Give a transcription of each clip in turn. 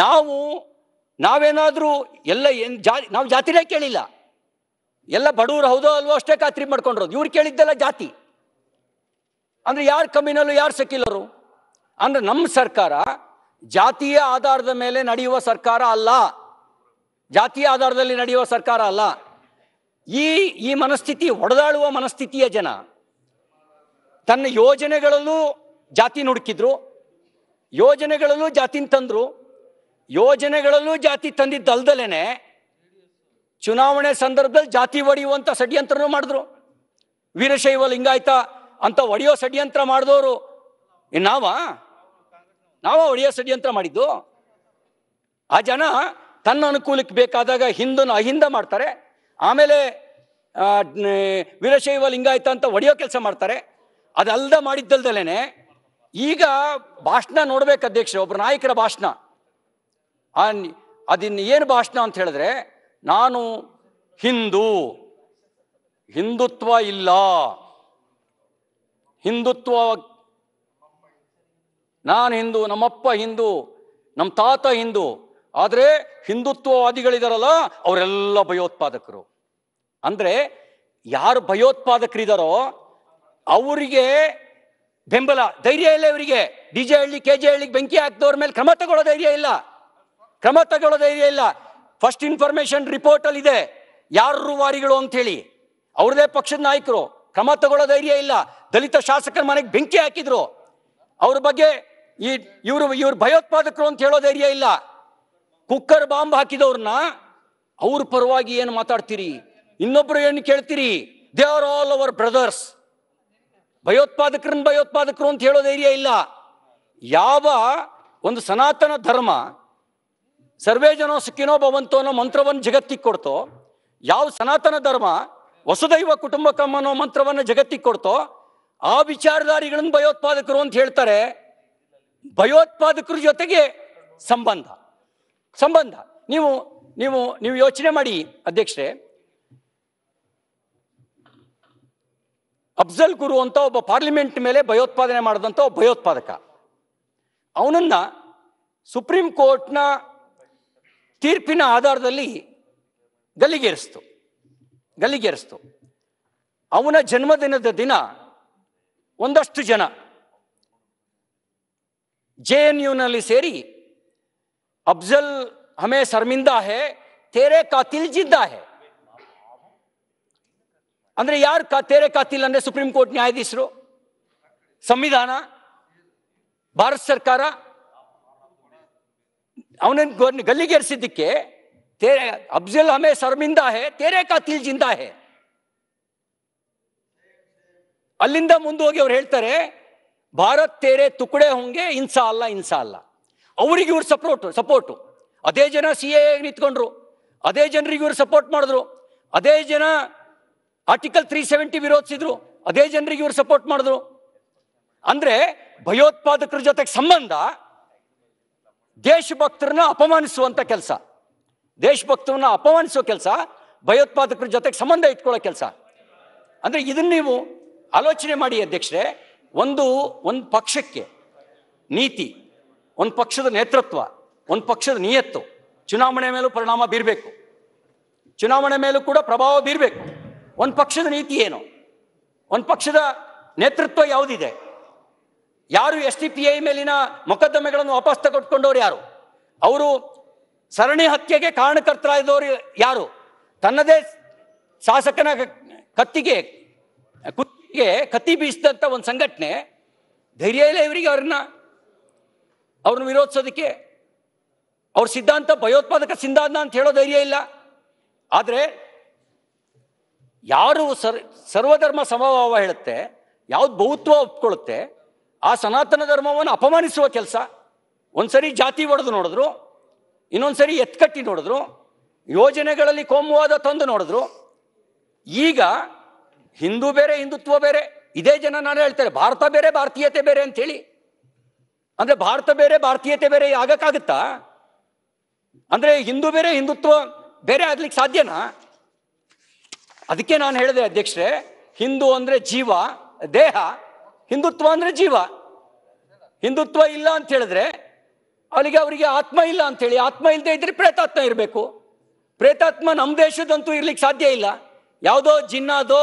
ನಾವು ನಾವೇನಾದರೂ ಎಲ್ಲ ಏನು ಜಾ ನಾವು ಜಾತಿನೇ ಕೇಳಿಲ್ಲ ಎಲ್ಲ ಬಡವರು ಹೌದೋ ಅಲ್ವೋ ಅಷ್ಟೇ ಖಾತ್ರಿ ಮಾಡ್ಕೊಂಡಿರೋದು ಇವ್ರು ಕೇಳಿದ್ದೆಲ್ಲ ಜಾತಿ ಅಂದರೆ ಯಾರು ಕಮ್ಮಿನಲ್ಲೂ ಯಾರು ಸೆಕ್ಯುಲರು ಅಂದರೆ ನಮ್ಮ ಸರ್ಕಾರ ಜಾತಿಯ ಆಧಾರದ ಮೇಲೆ ನಡೆಯುವ ಸರ್ಕಾರ ಅಲ್ಲ ಜಾತಿಯ ಆಧಾರದಲ್ಲಿ ನಡೆಯುವ ಸರ್ಕಾರ ಅಲ್ಲ ಈ ಈ ಮನಸ್ಥಿತಿ ಹೊಡೆದಾಳುವ ಮನಸ್ಥಿತಿಯ ಜನ ತನ್ನ ಯೋಜನೆಗಳಲ್ಲೂ ಜಾತಿ ನುಡುಕಿದ್ರು ಯೋಜನೆಗಳಲ್ಲೂ ಜಾತಿನ ತಂದರು ಯೋಜನೆಗಳಲ್ಲೂ ಜಾತಿ ತಂದಿದ್ದಲ್ದಲೇನೆ ಚುನಾವಣೆ ಸಂದರ್ಭದಲ್ಲಿ ಜಾತಿ ಒಡೆಯುವಂಥ ಷಡ್ಯಂತ್ರನೂ ಮಾಡಿದ್ರು ವೀರಶೈವ ಲಿಂಗಾಯ್ತ ಅಂತ ಒಡೆಯೋ ಷಡ್ಯಂತ್ರ ಮಾಡಿದವರು ನಾವ ನಾವ ಒಡೆಯೋ ಷಡ್ಯಂತ್ರ ಮಾಡಿದ್ದು ಆ ಜನ ತನ್ನ ಅನುಕೂಲಕ್ಕೆ ಬೇಕಾದಾಗ ಹಿಂದನ ಅಹಿಂದ ಮಾಡ್ತಾರೆ ಆಮೇಲೆ ವೀರಶೈವ ಲಿಂಗಾಯ್ತ ಅಂತ ಒಡೆಯೋ ಕೆಲಸ ಮಾಡ್ತಾರೆ ಅದಲ್ದ ಮಾಡಿದ್ದಲ್ದಲೇನೆ ಈಗ ಭಾಷಣ ನೋಡ್ಬೇಕು ಅಧ್ಯಕ್ಷ ಒಬ್ಬರು ನಾಯಕರ ಭಾಷಣ ಆ ಅದನ್ನು ಏನು ಭಾಷಣ ಅಂತ ಹೇಳಿದ್ರೆ ನಾನು ಹಿಂದೂ ಹಿಂದುತ್ವ ಇಲ್ಲ ಹಿಂದುತ್ವ ನಾನು ಹಿಂದೂ ನಮ್ಮಪ್ಪ ಹಿಂದೂ ನಮ್ಮ ತಾತ ಹಿಂದೂ ಆದರೆ ಹಿಂದುತ್ವವಾದಿಗಳಿದಾರಲ್ಲ ಅವರೆಲ್ಲ ಭಯೋತ್ಪಾದಕರು ಅಂದರೆ ಯಾರು ಭಯೋತ್ಪಾದಕರಿದಾರೋ ಅವರಿಗೆ ಬೆಂಬಲ ಧೈರ್ಯ ಇಲ್ಲ ಇವರಿಗೆ D J Halli K J ಹಳ್ಳಿಗೆ ಬೆಂಕಿ ಹಾಕಿದವ್ರ ಮೇಲೆ ಕ್ರಮ ತಗೊಳ್ಳೋ ಧೈರ್ಯ ಇಲ್ಲ ಕ್ರಮ ತಗೊಳ್ಳೋ ಧೈರ್ಯ ಇಲ್ಲ ಫಸ್ಟ್ ಇನ್ಫಾರ್ಮೇಶನ್ ರಿಪೋರ್ಟ್ ಅಲ್ಲಿ ಇದೆ ಯಾರು ವಾರಿಗಳು ಅಂತ ಹೇಳಿ ಅವ್ರದೇ ಪಕ್ಷದ ನಾಯಕರು ಕ್ರಮ ತಗೊಳ್ಳೋ ಧೈರ್ಯ ಇಲ್ಲ ದಲಿತ ಶಾಸಕರ ಮನೆಗೆ ಬೆಂಕಿ ಹಾಕಿದ್ರು ಅವ್ರ ಬಗ್ಗೆ ಈ ಇವರು ಇವ್ರು ಭಯೋತ್ಪಾದಕರು ಅಂತ ಹೇಳೋ ಧೈರ್ಯ ಇಲ್ಲ ಕುಕ್ಕರ್ ಬಾಂಬ್ ಹಾಕಿದವ್ರನ್ನ ಅವ್ರ ಪರವಾಗಿ ಏನು ಮಾತಾಡ್ತೀರಿ ಇನ್ನೊಬ್ರು ಏನು ಕೇಳ್ತೀರಿ they are all our brothers ಭಯೋತ್ಪಾದಕರನ್ನ ಭಯೋತ್ಪಾದಕರು ಅಂತ ಹೇಳೋ ಧೈರ್ಯ ಇಲ್ಲ ಯಾವ ಒಂದು ಸನಾತನ ಧರ್ಮ ಸರ್ವೇ ಜನೋ ಸುಖಿನೋ ಭವಂತೋ ಅನ್ನೋ ಮಂತ್ರವನ್ನು ಜಗತ್ತಿಗೆ ಕೊಡ್ತೋ ಯಾವ ಸನಾತನ ಧರ್ಮ ವಸುದೈವ ಕುಟುಂಬಕಮ್ಮನೋ ಅನ್ನೋ ಮಂತ್ರವನ್ನು ಜಗತ್ತಿಗೆ ಕೊಡ್ತೋ ಆ ವಿಚಾರಧಾರಿಗಳನ್ನು ಭಯೋತ್ಪಾದಕರು ಅಂತ ಹೇಳ್ತಾರೆ ಭಯೋತ್ಪಾದಕರ ಜೊತೆಗೆ ಸಂಬಂಧ ಸಂಬಂಧ ನೀವು ನೀವು ನೀವು ಯೋಚನೆ ಮಾಡಿ ಅಧ್ಯಕ್ಷರೇ ಅಫ್ಜಲ್ ಗುರು ಅಂತ ಒಬ್ಬ ಪಾರ್ಲಿಮೆಂಟ್ ಮೇಲೆ ಭಯೋತ್ಪಾದನೆ ಮಾಡಿದಂಥ ಒಬ್ಬ ಭಯೋತ್ಪಾದಕ ಅವನನ್ನ ಸುಪ್ರೀಂ ಕೋರ್ಟ್ನ ತೀರ್ಪಿನ ಆಧಾರದಲ್ಲಿ ಗಲ್ಲಿಗೇರಿಸ್ತು ಗಲ್ಲಿಗೇರಿಸ್ತು ಅವನ ಜನ್ಮದಿನದ ದಿನ ಒಂದಷ್ಟು ಜನ ಜೆ ಎನ್ ಯುನಲ್ಲಿ ಸೇರಿ ಅಫ್ಜಲ್ ಹಮೇ ಸರ್ಮಿಂದ ಹೇ ತೇರೆ ಕಾತಿಲ್ ಜಿದ್ದಾ ಹೇ ಅಂದ್ರೆ ಯಾರು ಕಾ ತೇರೆ ಕಾತಿಲ್ ಅಂದ್ರೆ ಸುಪ್ರೀಂ ಕೋರ್ಟ್ ನ್ಯಾಯಾಧೀಶರು ಸಂವಿಧಾನ ಭಾರತ ಸರ್ಕಾರ ಅವನನ್ನು ಗಲ್ಲಿಗೇರಿಸಿದ್ದಕ್ಕೆ ತೇರೆ ಅಫಲ್ ಹಮೆ ಸರ್ಮಿಂದ ಹೇ ತೇರೆ ಕಾತಿಲ್ ಜಿಂದ ಹೇ ಅಲ್ಲಿಂದ ಮುಂದೆ ಹೋಗಿ ಅವ್ರು ಹೇಳ್ತಾರೆ ಭಾರತ್ ತೇರೆ ತುಕಡೆ ಹೊಂಗೆ ಹಿಂಸಾ ಅಲ್ಲ ಹಿಂಸಾ ಅಲ್ಲ ಅವ್ರಿಗೆ ಇವ್ರು ಸಪೋರ್ಟ್ ಸಪೋರ್ಟು ಅದೇ ಜನ ಸಿ ಎ ನಿಂತ್ಕೊಂಡ್ರು ಅದೇ ಜನರಿಗೆ ಇವ್ರು ಸಪೋರ್ಟ್ ಮಾಡಿದ್ರು ಅದೇ ಜನ ಆರ್ಟಿಕಲ್ ತ್ರೀ ಸೆವೆಂಟಿ ವಿರೋಧಿಸಿದ್ರು ಅದೇ ಜನರಿಗೆ ಇವ್ರು ಸಪೋರ್ಟ್ ಮಾಡಿದ್ರು ಅಂದ್ರೆ ಭಯೋತ್ಪಾದಕರ ಜೊತೆಗೆ ಸಂಬಂಧ ದೇಶಭಕ್ತರನ್ನ ಅಪಮಾನಿಸುವಂಥ ಕೆಲಸ ದೇಶಭಕ್ತರನ್ನ ಅಪಮಾನಿಸೋ ಕೆಲಸ ಭಯೋತ್ಪಾದಕರ ಜೊತೆಗೆ ಸಂಬಂಧ ಇಟ್ಕೊಳ್ಳೋ ಕೆಲಸ ಅಂದರೆ ಇದನ್ನ ನೀವು ಆಲೋಚನೆ ಮಾಡಿ ಅಧ್ಯಕ್ಷರೇ ಒಂದು ಒಂದು ಪಕ್ಷಕ್ಕೆ ನೀತಿ ಒಂದು ಪಕ್ಷದ ನೇತೃತ್ವ ಒಂದು ಪಕ್ಷದ ನಿಯತ್ತು ಚುನಾವಣೆ ಮೇಲೂ ಪರಿಣಾಮ ಬೀರಬೇಕು ಚುನಾವಣೆ ಮೇಲೂ ಕೂಡ ಪ್ರಭಾವ ಬೀರಬೇಕು ಒಂದು ಪಕ್ಷದ ನೀತಿ ಏನು ಒಂದು ಪಕ್ಷದ ನೇತೃತ್ವ ಯಾವುದಿದೆ ಯಾರು ಎಸ್ ಟಿ ಪಿ ಐ ಮೇಲಿನ ಮೊಕದ್ದಮೆಗಳನ್ನು ವಾಪಸ್ ತಗೊಟ್ಕೊಂಡವ್ರು ಯಾರು ಅವರು ಸರಣಿ ಹತ್ಯೆಗೆ ಕಾರಣಕರ್ತರಾದವರು ಯಾರು ತನ್ನದೇ ಶಾಸಕನ ಕತ್ತಿಗೆ ಕುತ್ತಿಗೆ ಕತ್ತಿ ಬೀಸಿದಂಥ ಒಂದು ಸಂಘಟನೆ ಧೈರ್ಯ ಇಲ್ಲ ಇವರಿಗೆ ಅವ್ರನ್ನ ಅವ್ರನ್ನ ವಿರೋಧಿಸೋದಕ್ಕೆ ಅವ್ರ ಸಿದ್ಧಾಂತ ಭಯೋತ್ಪಾದಕ ಸಿದ್ಧಾಂತ ಅಂತ ಹೇಳೋ ಧೈರ್ಯ ಇಲ್ಲ ಆದರೆ ಯಾರು ಸರ್ ಸರ್ವಧರ್ಮ ಸಮಭಾವ ಹೇಳುತ್ತೆ ಯಾವ್ದು ಬಹುತ್ವ ಒಪ್ಕೊಳ್ಳುತ್ತೆ ಆ ಸನಾತನ ಧರ್ಮವನ್ನು ಅಪಮಾನಿಸುವ ಕೆಲಸ ಒಂದ್ಸರಿ ಜಾತಿ ಒಡೆದು ನೋಡಿದ್ರು ಇನ್ನೊಂದ್ಸರಿ ಎತ್ಕಟ್ಟಿ ನೋಡಿದ್ರು ಯೋಜನೆಗಳಲ್ಲಿ ಕೋಮುವಾದ ತಂದು ನೋಡಿದ್ರು ಈಗ ಹಿಂದೂ ಬೇರೆ ಹಿಂದುತ್ವ ಬೇರೆ ಇದೇ ಜನ ನಾನು ಹೇಳ್ತಾರೆ ಭಾರತ ಬೇರೆ ಭಾರತೀಯತೆ ಬೇರೆ ಅಂತೇಳಿ ಅಂದರೆ ಭಾರತ ಬೇರೆ ಭಾರತೀಯತೆ ಬೇರೆ ಆಗಕ್ಕಾಗುತ್ತಾ ಅಂದರೆ ಹಿಂದೂ ಬೇರೆ ಹಿಂದುತ್ವ ಬೇರೆ ಆಗ್ಲಿಕ್ಕೆ ಸಾಧ್ಯನಾ ಅದಕ್ಕೆ ನಾನು ಹೇಳಿದೆ ಅಧ್ಯಕ್ಷರೇ ಹಿಂದೂ ಅಂದರೆ ಜೀವ ದೇಹ ಹಿಂದುತ್ವ ಅಂದರೆ ಜೀವ ಹಿಂದುತ್ವ ಇಲ್ಲ ಅಂತ ಹೇಳಿದ್ರೆ ಅವರಿಗೆ ಅವರಿಗೆ ಆತ್ಮ ಇಲ್ಲ ಅಂತೇಳಿ ಆತ್ಮ ಇಲ್ಲದೆ ಇದ್ರೆ ಪ್ರೇತಾತ್ಮ ಇರಬೇಕು ಪ್ರೇತಾತ್ಮ ನಮ್ಮ ದೇಶದಂತೂ ಇರ್ಲಿಕ್ಕೆ ಸಾಧ್ಯ ಇಲ್ಲ ಯಾವುದೋ ಜಿನ್ನಾದೋ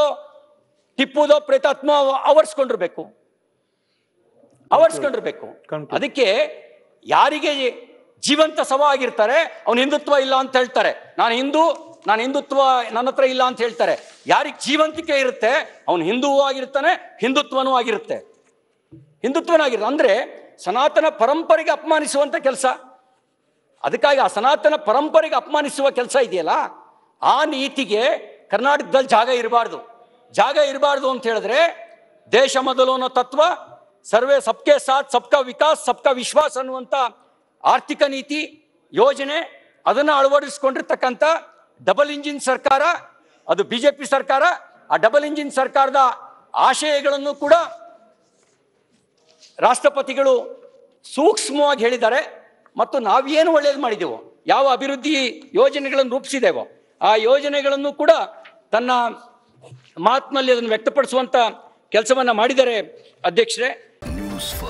ಟಿಪ್ಪುದೋ ಪ್ರೇತಾತ್ಮ ಅವರ್ಸ್ಕೊಂಡಿರ್ಬೇಕು ಅವರ್ಸ್ಕೊಂಡಿರ್ಬೇಕು ಅದಕ್ಕೆ ಯಾರಿಗೆ ಜೀವಂತ ಸವ ಆಗಿರ್ತಾರೆ ಅವನು ಹಿಂದುತ್ವ ಇಲ್ಲ ಅಂತ ಹೇಳ್ತಾರೆ ನಾನು ಹಿಂದೂ ನಾನು ಹಿಂದುತ್ವ ನನ್ನ ಹತ್ರ ಇಲ್ಲ ಅಂತ ಹೇಳ್ತಾರೆ ಯಾರಿಗೆ ಜೀವಂತಿಕೆ ಇರುತ್ತೆ ಅವನು ಹಿಂದೂ ಆಗಿರ್ತಾನೆ ಹಿಂದುತ್ವನೂ ಆಗಿರುತ್ತೆ ಹಿಂದುತ್ವನೂ ಆಗಿರುತ್ತೆ ಅಂದ್ರೆ ಸನಾತನ ಪರಂಪರೆಗೆ ಅಪಮಾನಿಸುವಂತ ಕೆಲಸ ಅದಕ್ಕಾಗಿ ಆ ಸನಾತನ ಪರಂಪರೆಗೆ ಅಪಮಾನಿಸುವ ಕೆಲಸ ಇದೆಯಲ್ಲ ಆ ನೀತಿಗೆ ಕರ್ನಾಟಕದಲ್ಲಿ ಜಾಗ ಇರಬಾರ್ದು ಜಾಗ ಇರಬಾರ್ದು ಅಂತ ಹೇಳಿದ್ರೆ ದೇಶ ಮೊದಲು ಅನ್ನೋ ತತ್ವ ಸರ್ವೇ ಸಬ್ಕೆ ಸಾಥ್ ಸಬ್ಕ ವಿಕಾಸ್ ಸಬ್ಕ ವಿಶ್ವಾಸ ಅನ್ನುವಂಥ ಆರ್ಥಿಕ ನೀತಿ ಯೋಜನೆ ಅದನ್ನು ಅಳವಡಿಸ್ಕೊಂಡಿರ್ತಕ್ಕಂಥ ಡಬಲ್ ಇಂಜಿನ್ ಸರ್ಕಾರ ಅದು ಬಿಜೆಪಿ ಸರ್ಕಾರ ಆ ಡಬಲ್ ಇಂಜಿನ್ ಸರ್ಕಾರದ ಆಶಯಗಳನ್ನು ಕೂಡ ರಾಷ್ಟ್ರಪತಿಗಳು ಸೂಕ್ಷ್ಮವಾಗಿ ಹೇಳಿದ್ದಾರೆ ಮತ್ತು ನಾವೇನು ಒಳ್ಳೇದು ಮಾಡಿದೆವು ಯಾವ ಅಭಿವೃದ್ಧಿ ಯೋಜನೆಗಳನ್ನು ರೂಪಿಸಿದೆವೋ ಆ ಯೋಜನೆಗಳನ್ನು ಕೂಡ ತನ್ನ ಮಾತಿನಲ್ಲಿ ಅದನ್ನು ವ್ಯಕ್ತಪಡಿಸುವಂತ ಕೆಲಸವನ್ನ ಮಾಡಿದ್ದಾರೆ ಅಧ್ಯಕ್ಷರೇ